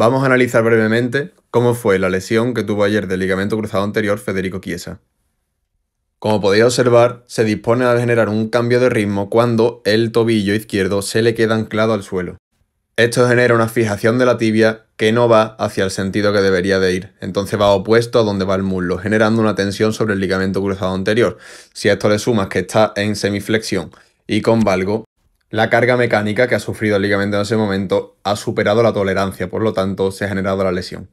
Vamos a analizar brevemente cómo fue la lesión que tuvo ayer del ligamento cruzado anterior Federico Chiesa. Como podéis observar, se dispone a generar un cambio de ritmo cuando el tobillo izquierdo se le queda anclado al suelo. Esto genera una fijación de la tibia que no va hacia el sentido que debería de ir, entonces va opuesto a donde va el muslo, generando una tensión sobre el ligamento cruzado anterior. Si a esto le sumas que está en semiflexión y con valgo, la carga mecánica que ha sufrido el ligamento en ese momento ha superado la tolerancia, por lo tanto se ha generado la lesión.